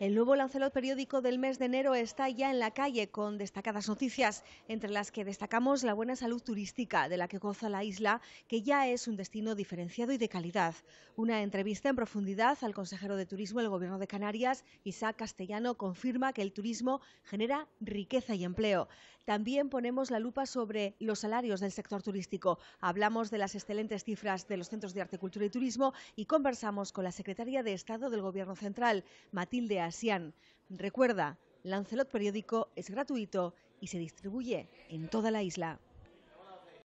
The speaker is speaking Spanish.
El nuevo Lancelot periódico del mes de enero está ya en la calle con destacadas noticias, entre las que destacamos la buena salud turística de la que goza la isla, que ya es un destino diferenciado y de calidad. Una entrevista en profundidad al consejero de Turismo del Gobierno de Canarias, Isaac Castellano, confirma que el turismo genera riqueza y empleo. También ponemos la lupa sobre los salarios del sector turístico. Hablamos de las excelentes cifras de los centros de arte, cultura y turismo y conversamos con la secretaria de Estado del Gobierno Central, Matilde Recuerda, Lancelot Periódico es gratuito y se distribuye en toda la isla.